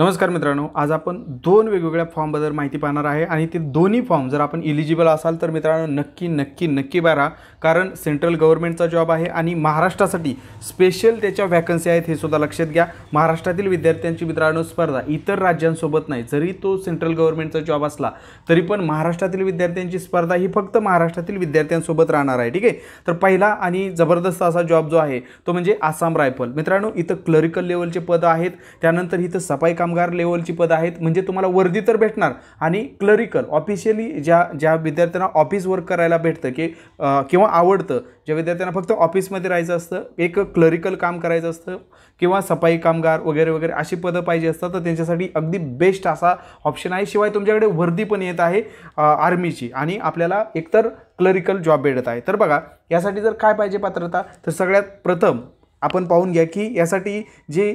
नमस्कार मित्रांनो आज आपण दोन वेगवेगळ्या फॉर्मबद्दल माहिती पाहणार आहे आणि ते दोन्ही फॉर्म जर आपण इलिजिबल असाल तर मित्रांनो नक्की नक्की नक्की बारा कारण सेंट्रल गव्हर्नमेंटचा जॉब आहे आणि महाराष्ट्रासाठी स्पेशल त्याच्या व्हॅकन्सी आहेत हे सुद्धा लक्षात घ्या महाराष्ट्रातील विद्यार्थ्यांची मित्रांनो स्पर्धा इतर राज्यांसोबत नाही जरी तो सेंट्रल गव्हर्नमेंटचा जॉब असला तरी पण महाराष्ट्रातील विद्यार्थ्यांची स्पर्धा ही फक्त महाराष्ट्रातील विद्यार्थ्यांसोबत राहणार आहे ठीक आहे तर पहिला आणि जबरदस्त असा जॉब जो आहे तो म्हणजे आसाम रायफल मित्रांनो इथं क्लरिकल लेवलचे पद आहेत त्यानंतर इथं सफाई काम कामगार लेवलची पदं आहेत म्हणजे तुम्हाला वर्दी तर भेटणार आणि क्लरिकल ऑफिशियली ज्या ज्या विद्यार्थ्यांना ऑफिस वर्क करायला भेटतं की किंवा आवडतं ज्या विद्यार्थ्यांना फक्त ऑफिसमध्ये राहायचं असतं एक क्लरिकल काम करायचं असतं किंवा सफाई कामगार वगैरे वगैरे अशी पदं पाहिजे असतात तर त्यांच्यासाठी अगदी बेस्ट असा ऑप्शन आहे शिवाय तुमच्याकडे वर्दी पण येत आहे आर्मीची आणि आपल्याला एकतर क्लरिकल जॉब भेटत आहे तर बघा यासाठी जर काय पाहिजे पात्रता तर सगळ्यात प्रथम आपण पाहून घ्या की यासाठी जे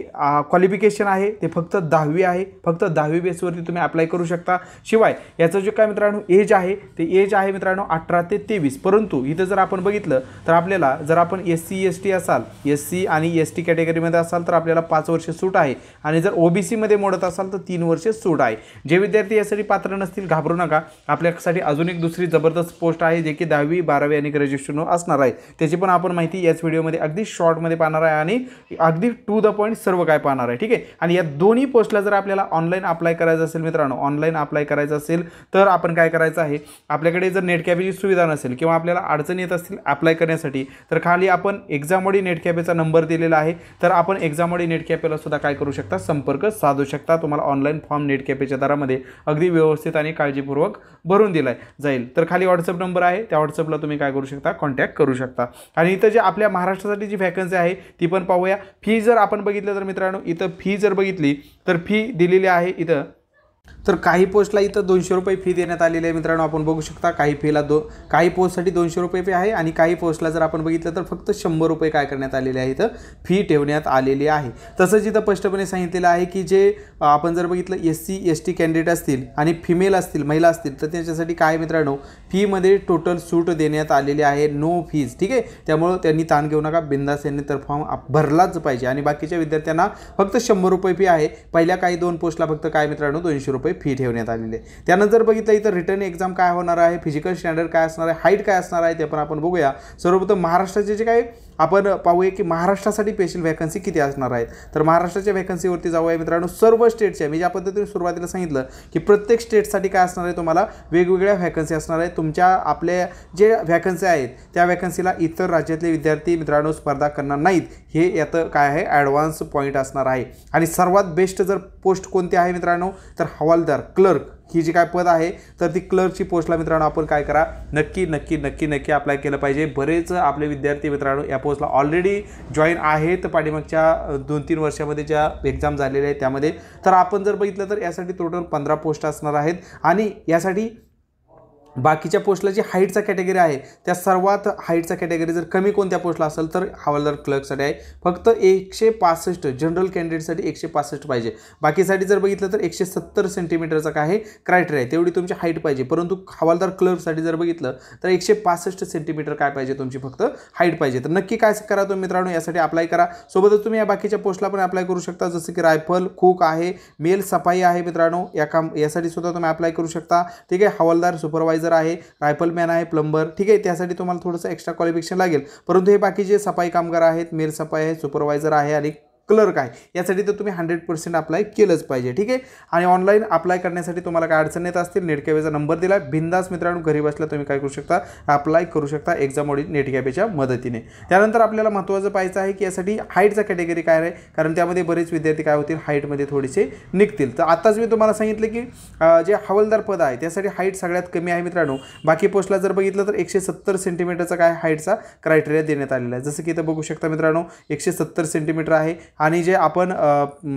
क्वालिफिकेशन आहे ते फक्त दहावी आहे फक्त दहावी बेसवरती तुम्ही अप्लाय करू शकता शिवाय याचं जे काय मित्रांनो एज आहे ते एज आहे मित्रांनो अठरा ते तेवीस परंतु इथं जर आपण बघितलं तर आपल्याला जर आपण एस सी एस टी असाल एस सी आणि एस टी कॅटेगरीमध्ये असाल तर आपल्याला पाच वर्ष सूट आहे आणि जर ओ बी सीमध्ये मोडत असाल तर तीन वर्षे सूट आहे जे विद्यार्थी यासाठी पात्र नसतील घाबरू नका आपल्यासाठी अजून एक दुसरी जबरदस्त पोस्ट आहे जे की दहावी बारावी आणि ग्रॅज्युएशन असणार आहे त्याची पण आपण माहिती याच व्हिडिओमध्ये अगदी शॉर्टमध्ये पाहणार पाहणार आहे आणि अगदी टू द पॉईंट सर्व काय पाहणार आहे ठीक आहे आणि या दोन्ही पोस्टला जर आपल्याला ऑनलाईन अप्लाय करायचं असेल मित्रांनो ऑनलाईन अप्लाय करायचं असेल तर आपण काय करायचं आहे आपल्याकडे जर नेट कॅबेची सुविधा नसेल किंवा आपल्याला अडचण येत असतील अप्लाय करण्यासाठी तर खाली आपण एक्झामोडी नेट कॅबेचा नंबर दिलेला आहे तर आपण एक्झामोडी नेट कॅपेला सुद्धा काय करू शकता संपर्क साधू शकता तुम्हाला ऑनलाईन फॉर्म नेट कॅपेच्या दरामध्ये अगदी व्यवस्थित आणि काळजीपूर्वक भरून दिलाय जाईल तर खाली व्हॉट्सअप नंबर आहे त्या व्हॉट्सअपला तुम्ही काय करू शकता कॉन्टॅक्ट करू शकता आणि इथं जे आपल्या महाराष्ट्रासाठी जी व्हॅकन्सी आहे ती पण पाहूया फी जर आपण बघितलं तर मित्रांनो इथं फी जर बघितली तर फी दिलेली आहे इथं तर काही पोस्टला इथं दोनशे रुपये फी देण्यात आलेली आहे मित्रांनो आपण बघू शकता काही फीला दो काही पोस्टसाठी दोनशे रुपये फी आहे आणि काही पोस्टला जर आपण बघितलं तर फक्त शंभर रुपये काय करण्यात आलेले आहे इथं फी ठेवण्यात आलेली आहे तसंच इथं स्पष्टपणे सांगितलेलं आहे की जे आपण जर बघितलं S C S T candidate असतील आणि फिमेल असतील महिला असतील तर त्यांच्यासाठी काय मित्रांनो फीमध्ये टोटल सूट देण्यात आलेली आहे नो फीज ठीक आहे त्यामुळं त्यांनी ताण घेऊ नका बिंदास यांनी तर फॉर्म भरलाच पाहिजे आणि बाकीच्या विद्यार्थ्यांना फक्त शंभर रुपये फी आहे पहिल्या काही दोन पोस्टला फक्त काय मित्रांनो दोनशे रुपये फी ठेवण्यात आलेली आहे त्यानंतर बघितलं इथं रिटर्न एक्झाम काय होणार आहे फिजिकल स्टँडर्ड काय असणार आहे हाईट काय असणार आहे ते पण आपण बघूया सर्वप्रथम महाराष्ट्राचे जे काही आपण पाहूया की महाराष्ट्रासाठी स्पेशल व्हॅकन्सी किती असणार आहेत तर महाराष्ट्राच्या व्हॅकन्सीवरती जाऊया मित्रांनो सर्व स्टेटच्या मी ज्या पद्धतीने सुरुवातीला सांगितलं की प्रत्येक स्टेटसाठी काय असणार आहे तुम्हाला वेगवेगळ्या व्हॅकन्सी असणार आहेत तुमच्या आपल्या जे व्हॅकन्सी आहेत त्या व्हॅकन्सीला इतर राज्यातले विद्यार्थी मित्रांनो स्पर्धा करणार नाहीत हे यात काय आहे ॲडव्हान्स पॉईंट असणार आहे आणि सर्वात बेस्ट जर पोस्ट कोणती आहे मित्रांनो तर हवालदार क्लर्क ही जी काय पद आहे तर ती क्लर्कची पोस्टला मित्रांनो आपण काय करा नक्की नक्की नक्की नक्की अप्लाय केलं पाहिजे बरेच आपले विद्यार्थी मित्रांनो या पोस्टला ऑलरेडी जॉईन आहेत पाठीमागच्या दोन तीन वर्षामध्ये ज्या एक्झाम झालेल्या आहेत त्यामध्ये तर आपण जर बघितलं तर यासाठी टोटल पंधरा पोस्ट असणार आहेत आणि यासाठी बाकीच्या पोस्टला जी हाईटचा कॅटेगरी आहे त्या सर्वात हाईटचा कॅटेगरी जर कमी कोणत्या पोस्टला असेल तर हवालदार क्लर्कसाठी आहे फक्त एकशे पासष्ट जनरल कॅन्डिडेटसाठी एकशे पासष्ट पाहिजे बाकीसाठी जर बघितलं तर एकशे सत्तर सेंटीमीटरचा काय क्रायटेरिया आहे तेवढी तुमची हाईट पाहिजे परंतु हवालदार क्लर्कसाठी जर बघितलं तर एकशे पासष्ट सेंटीमीटर काय पाहिजे तुमची फक्त हाईट पाहिजे तर नक्की काय करा तुम्ही मित्रांनो यासाठी अप्लाय करा सोबतच तुम्ही या बाकीच्या पोस्टला पण अप्लाय करू शकता जसं की रायफल खूक आहे मेल सफाई आहे मित्रांनो या काम यासाठी सुद्धा तुम्ही अप्लाय करू शकता ठीक आहे हवालदार सुपरवायझर सॅनिटायझर आहे रायफलमॅन आहे प्लंबर ठीक आहे त्यासाठी तुम्हाला थोडंसं एक्स्ट्रा क्वालिफिकेशन लागेल परंतु हे बाकी जे सफाई कामगार आहेत मेर सफाई आहे सुपरवायझर आहे आणि क्लर्क आहे यासाठी तर तुम्ही हंड्रेड पर्सेंट अप्लाय केलंच पाहिजे ठीक आहे आणि ऑनलाईन अप्लाय करण्यासाठी तुम्हाला काय अडचण येत असतील नेटकॅबेचा नंबर दिला बिंदास मित्रांनो घरी बसल्या तुम्ही काय करू शकता अप्लाय करू शकता एक्झाम ऑडिट नेटकॅबेच्या मदतीने त्यानंतर आपल्याला महत्त्वाचं पाहायचं आहे की यासाठी हाईटचा कॅटेगरी काय आहे कारण त्यामध्ये बरेच विद्यार्थी काय होतील हाईटमध्ये थोडेसे निघतील तर आत्ताच मी तुम्हाला सांगितलं की जे हवालदार पद आहे त्यासाठी हाईट सगळ्यात कमी आहे मित्रांनो बाकी पोस्टला जर बघितलं तर एकशे सत्तर सेंटीमीटरचा काय हाईटचा क्रायटेरिया देण्यात आलेला आहे जसं की इथं बघू शकता मित्रांनो एकशे सत्तर सेंटीमीटर आहे आणि जे आपण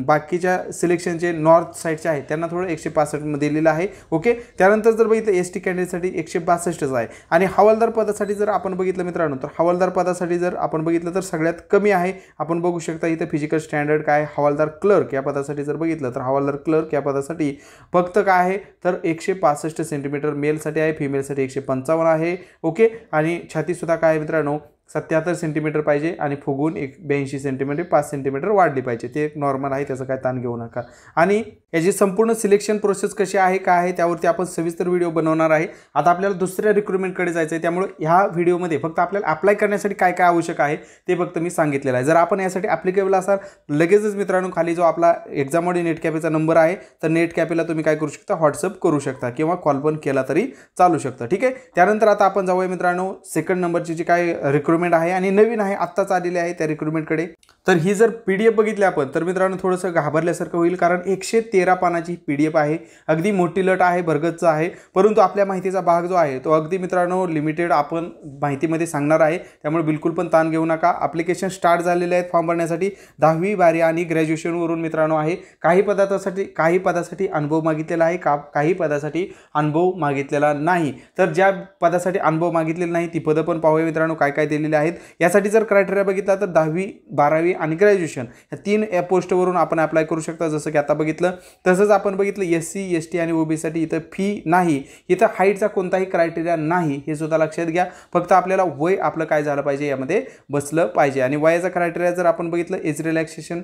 बाकीच्या सिलेक्शनचे नॉर्थ साईडचे आहेत त्यांना थोडं एकशे पासष्टमध्ये दिलेलं आहे ओके त्यानंतर जर बघितलं एस टी कॅन्डिडेटसाठी एकशे बासष्टच आहे आणि हवालदार पदासाठी जर आपण बघितलं मित्रांनो तर हवालदार पदासाठी जर आपण बघितलं तर सगळ्यात कमी आहे आपण बघू शकता इथं फिजिकल स्टँडर्ड काय हवालदार क्लर्क या पदासाठी जर बघितलं तर हवालदार क्लर्क या पदासाठी फक्त काय आहे तर एकशे पासष्ट सेंटीमीटर मेलसाठी आहे फिमेलसाठी एकशे पंचावन्न आहे ओके आणि छातीसुद्धा काय आहे मित्रांनो सत्याहत्तर सेंटीमीटर पाहिजे आणि फुगून एक ब्याऐंशी सेंटीमीटर पाच सेंटीमीटर वाढली पाहिजे ते एक नॉर्मल आहे त्याचं काय ताण घेऊ नका आणि याची संपूर्ण सिलेक्शन प्रोसेस कशी आहे काय आहे त्यावरती आपण सविस्तर व्हिडिओ बनवणार आहे आता आपल्याला दुसऱ्या रिक्रुटमेंटकडे जायचं आहे त्यामुळे ह्या व्हिडिओमध्ये फक्त आपल्याला अप्लाय करण्यासाठी काय काय आवश्यक आहे ते फक्त मी सांगितलेलं आहे जर आपण यासाठी ॲप्लिकेबल असाल लगेचच मित्रांनो खाली जो आपला एक्झामवाडी नेट कॅफेचा नंबर आहे तर नेट कॅफेला तुम्ही काय करू शकता व्हॉट्सअप करू शकता किंवा कॉल पण केला तरी चालू शकतं ठीक आहे त्यानंतर आता आपण जाऊया मित्रांनो सेकंड नंबरची जी काय रिक्रुट रिक्रुटमेंट आहे आणि नवीन आहे आत्ताच आलेले आहे त्या रिक्रुटमेंटकडे तर ही जर पी डी एफ बघितली आपण तर मित्रांनो थोडंसं घाबरल्यासारखं होईल कारण एकशे तेरा पानाची पी डी एफ आहे अगदी मोठी लट आहे भरगतचा आहे परंतु आपल्या माहितीचा भाग जो आहे तो अगदी मित्रांनो लिमिटेड आपण माहितीमध्ये सांगणार आहे त्यामुळे बिलकुल पण ताण घेऊ नका अप्लिकेशन स्टार्ट झालेले आहेत फॉर्म भरण्यासाठी दहावी बारी आणि ग्रॅज्युएशनवरून मित्रांनो आहे काही पदार्थासाठी काही पदासाठी अनुभव मागितलेला आहे का काही पदासाठी अनुभव मागितलेला नाही तर ज्या पदासाठी अनुभव मागितलेला नाही ती पदं पण पाहूया मित्रांनो काय काय दिलेले आहेत यासाठी जर क्रायटेरिया बघितला तर दहावी बारावी आणि ग्रॅज्युएशन ह्या तीन या पोस्टवरून आपण अप्लाय करू शकता जसं की आता बघितलं तसंच आपण बघितलं एस सी एस टी आणि ओबीसीसाठी इथं फी नाही इथं हाईटचा कोणताही क्रायटेरिया नाही हे सुद्धा लक्षात घ्या फक्त आपल्याला वय आपलं काय झालं पाहिजे यामध्ये बसलं पाहिजे आणि वयाचा क्रायटेरिया जर आपण बघितलं age relaxation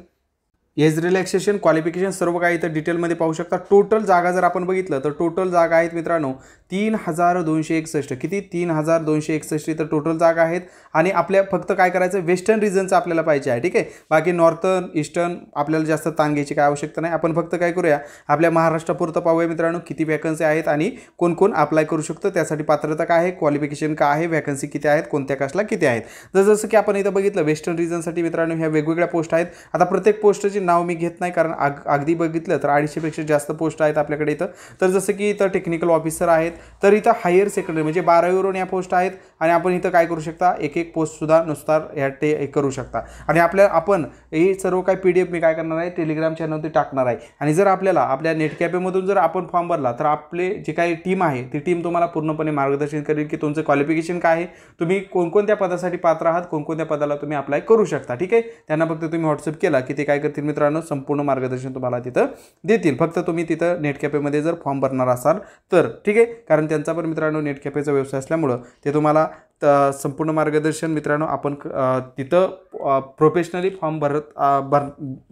age relaxation qualification सर्व काही इथं डिटेलमध्ये पाहू शकता टोटल जागा जर आपण बघितलं तर टोटल जागा आहेत मित्रांनो तीन हजार दोनशे एकसष्ट किती तीन हजार दोनशे एकसष्ट इथं टोटल जागा आहेत आणि आपल्या फक्त काय करायचं वेस्टर्न रिझनचं आपल्याला पाहिजे आहे ठीक आहे बाकी नॉर्थन ईस्टर्न आपल्याला जास्त ताण घ्यायची काय आवश्यकता नाही आपण फक्त काय करूया आपल्या महाराष्ट्रापुरतं पाहूया मित्रांनो किती वॅकन्सी आहेत आणि कोण कोण अप्लाय करू शकतो त्यासाठी पात्रता काय आहे क्वालिफिकेशन काय आहे वॅकन्सी किती आहेत कोणत्या कास्टला किती आहेत जसं की आपण इथं बघितलं वेस्टर्न रिझनसाठी मित्रांनो ह्या वेगवेगळ्या पोस्ट आहेत आता प्रत्येक पोस्टची नाव मी घेत नाही कारण आग अगदी बघितलं तर अडीचशेपेक्षा जास्त पोस्ट आहेत आपल्याकडे इथं तर जसं की इथं टेक्निकल ऑफिसर आहेत तर इथं हायर सेकंडरी म्हणजे बारावीवरून या पोस्ट आहेत आणि आपण इथं काय करू शकता एक एक पोस्टसुद्धा नुसतार या ते करू शकता आणि आपल्या आपण हे सर्व काय पी डी एफ मी काय करणार आहे टेलिग्राम चॅनलवरती टाकणार आहे आणि जर आपल्याला आपल्या नेट कॅफेमधून जर आपण फॉर्म भरला तर आपले जे काही टीम आहे ती टीम तुम्हाला पूर्णपणे मार्गदर्शन करेल की तुमचं क्वालिफिकेशन काय आहे तुम्ही कोणकोणत्या पदासाठी पात्र आहात कोणकोणत्या पदाला तुम्ही अप्लाय करू शकता ठीक आहे त्यांना फक्त तुम्ही व्हॉट्सअप केला की ते काय करतील मित्रांनो संपूर्ण मार्गदर्शन तुम्हाला तिथं देतील फक्त तुम्ही तिथं नेट कॅफेमध्ये जर फॉर्म भरणार असाल तर ठीक आहे कारण त्यांचा पण मित्रांनो नेट कॅफेचा व्यवसाय असल्यामुळं ते तुम्हाला संपूर्ण मार्गदर्शन मित्रांनो आपण तिथं प्रोफेशनली फॉर्म भरत भर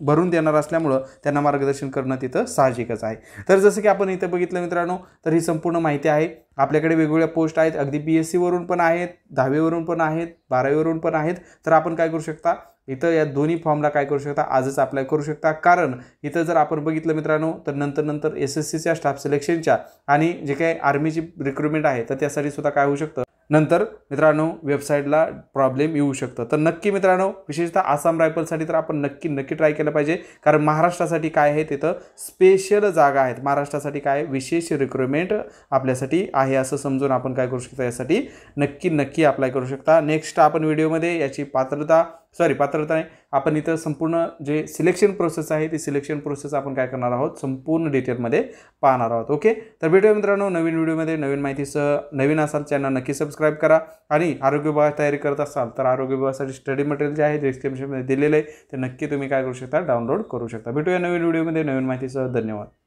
भरून देणार असल्यामुळं त्यांना मार्गदर्शन करणं तिथं साहजिकच आहे तर जसं की आपण इथं बघितलं मित्रांनो तर ही संपूर्ण माहिती आहे आपल्याकडे वेगवेगळ्या पोस्ट आहेत अगदी बी एस सीवरून पण आहेत दहावीवरून पण आहेत बारावीवरून पण आहेत तर आपण काय करू शकता इथं या दोन्ही फॉर्मला काय करू शकता आजच अप्लाय करू शकता कारण इथं जर आपण बघितलं मित्रांनो तर नंतर नंतर एस एस सीच्या स्टाफ सिलेक्शनच्या आणि जे काही आर्मीची रिक्रुटमेंट आहे तर त्यासाठी सुद्धा काय होऊ शकतं नंतर मित्रांनो वेबसाईटला प्रॉब्लेम येऊ शकतं तर नक्की मित्रांनो विशेषतः आसाम रायफलसाठी तर आपण नक्की नक्की ट्राय केलं पाहिजे कारण महाराष्ट्रासाठी काय आहे तिथं स्पेशल जागा आहेत महाराष्ट्रासाठी काय विशेष रिक्रुटमेंट आपल्यासाठी आहे असं समजून आपण काय करू शकता यासाठी नक्की नक्की अप्लाय करू शकता नेक्स्ट आपण व्हिडिओमध्ये याची पात्रता सॉरी पात्रता नाही आपण इथं संपूर्ण जे सिलेक्शन प्रोसेस आहे ती सिलेक्शन प्रोसेस आपण काय करणार आहोत संपूर्ण डिटेलमध्ये पाहणार आहोत ओके तर भेटूया मित्रांनो नवीन व्हिडिओमध्ये नवीन माहितीसह नवीन असाल चॅनल नक्की सबस्क्राईब करा आणि आरोग्य विभाग तयारी करत असाल तर आरोग्य विभागासाठी स्टडी मटेरियल जे आहे डिस्क्रिप्शनमध्ये दिलेलं आहे ते नक्की तुम्ही काय करू शकता डाउनलोड करू शकता भेटूया नवीन व्हिडिओमध्ये नवीन माहितीसह धन्यवाद